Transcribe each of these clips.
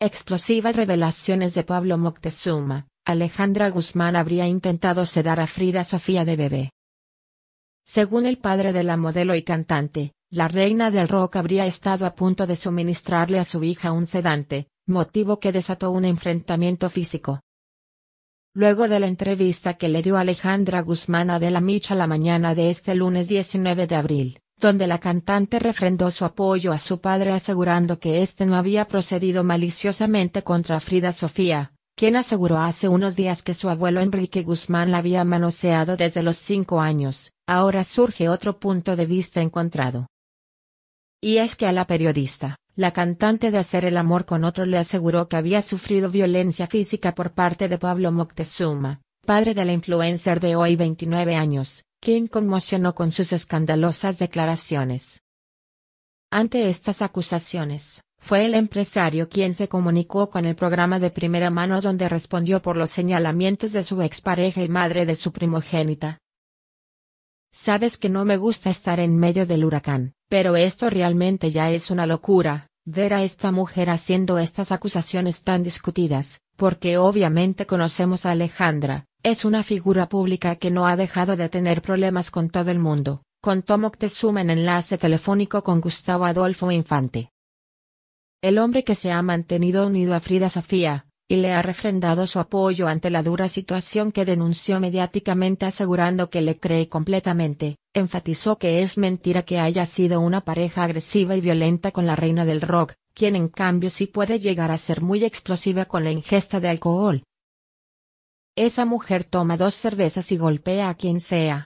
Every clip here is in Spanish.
Explosivas revelaciones de Pablo Moctezuma. Alejandra Guzmán habría intentado sedar a Frida Sofía de bebé. Según el padre de la modelo y cantante, la reina del rock habría estado a punto de suministrarle a su hija un sedante, motivo que desató un enfrentamiento físico. Luego de la entrevista que le dio Alejandra Guzmán a De la Micha la mañana de este lunes 19 de abril, donde la cantante refrendó su apoyo a su padre asegurando que éste no había procedido maliciosamente contra Frida Sofía, quien aseguró hace unos días que su abuelo Enrique Guzmán la había manoseado desde los cinco años, ahora surge otro punto de vista encontrado. Y es que a la periodista, la cantante de Hacer el Amor con Otro le aseguró que había sufrido violencia física por parte de Pablo Moctezuma, padre de la influencer de hoy 29 años, quien conmocionó con sus escandalosas declaraciones. Ante estas acusaciones, fue el empresario quien se comunicó con el programa de primera mano donde respondió por los señalamientos de su expareja y madre de su primogénita. Sabes que no me gusta estar en medio del huracán, pero esto realmente ya es una locura, ver a esta mujer haciendo estas acusaciones tan discutidas, porque obviamente conocemos a Alejandra, es una figura pública que no ha dejado de tener problemas con todo el mundo, contó Moctezuma en enlace telefónico con Gustavo Adolfo Infante. El hombre que se ha mantenido unido a Frida Sofía, y le ha refrendado su apoyo ante la dura situación que denunció mediáticamente asegurando que le cree completamente, enfatizó que es mentira que haya sido una pareja agresiva y violenta con la reina del rock, quien en cambio sí puede llegar a ser muy explosiva con la ingesta de alcohol, esa mujer toma dos cervezas y golpea a quien sea.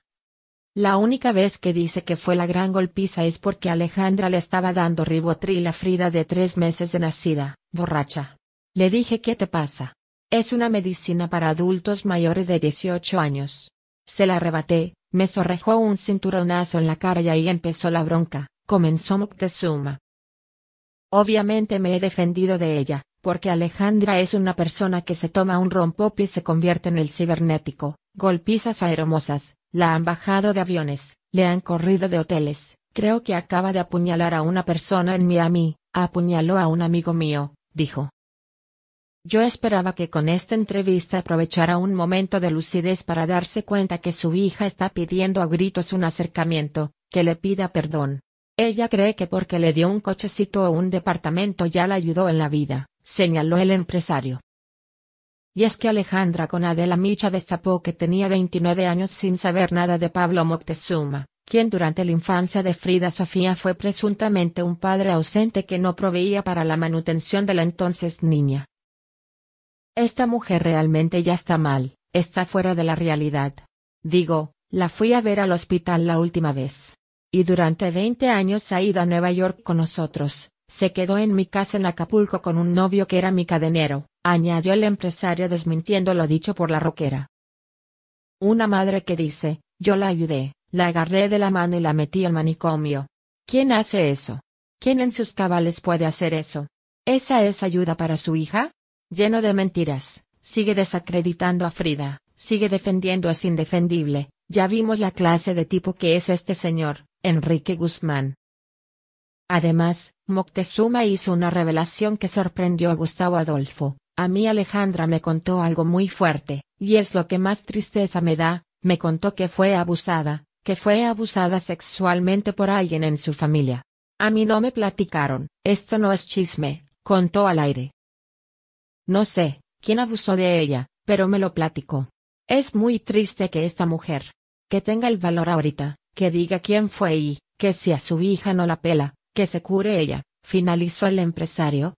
La única vez que dice que fue la gran golpiza es porque Alejandra le estaba dando ribotril a Frida de tres meses de nacida, borracha. Le dije ¿qué te pasa? Es una medicina para adultos mayores de 18 años. Se la arrebaté, me sorrejó un cinturonazo en la cara y ahí empezó la bronca, comenzó Moctezuma. Obviamente me he defendido de ella, porque Alejandra es una persona que se toma un rompop y se convierte en el cibernético, golpizas aeromosas, la han bajado de aviones, le han corrido de hoteles, creo que acaba de apuñalar a una persona en Miami, apuñaló a un amigo mío, dijo. Yo esperaba que con esta entrevista aprovechara un momento de lucidez para darse cuenta que su hija está pidiendo a gritos un acercamiento, que le pida perdón. Ella cree que porque le dio un cochecito o un departamento ya la ayudó en la vida, señaló el empresario. Y es que Alejandra con Adela Micha destapó que tenía 29 años sin saber nada de Pablo Moctezuma, quien durante la infancia de Frida Sofía fue presuntamente un padre ausente que no proveía para la manutención de la entonces niña. Esta mujer realmente ya está mal, está fuera de la realidad. Digo, la fui a ver al hospital la última vez. Y durante 20 años ha ido a Nueva York con nosotros, se quedó en mi casa en Acapulco con un novio que era mi cadenero, añadió el empresario desmintiendo lo dicho por la roquera. Una madre que dice, yo la ayudé, la agarré de la mano y la metí al manicomio. ¿Quién hace eso? ¿Quién en sus cabales puede hacer eso? ¿Esa es ayuda para su hija? Lleno de mentiras, sigue desacreditando a Frida, sigue defendiendo a su indefendible, ya vimos la clase de tipo que es este señor, Enrique Guzmán. Además, Moctezuma hizo una revelación que sorprendió a Gustavo Adolfo. A mí Alejandra me contó algo muy fuerte, y es lo que más tristeza me da, me contó que fue abusada, que fue abusada sexualmente por alguien en su familia. A mí no me platicaron, esto no es chisme, contó al aire. No sé, quién abusó de ella, pero me lo platicó. Es muy triste que esta mujer, que tenga el valor ahorita, que diga quién fue y, que si a su hija no la pela, que se cure ella, finalizó el empresario,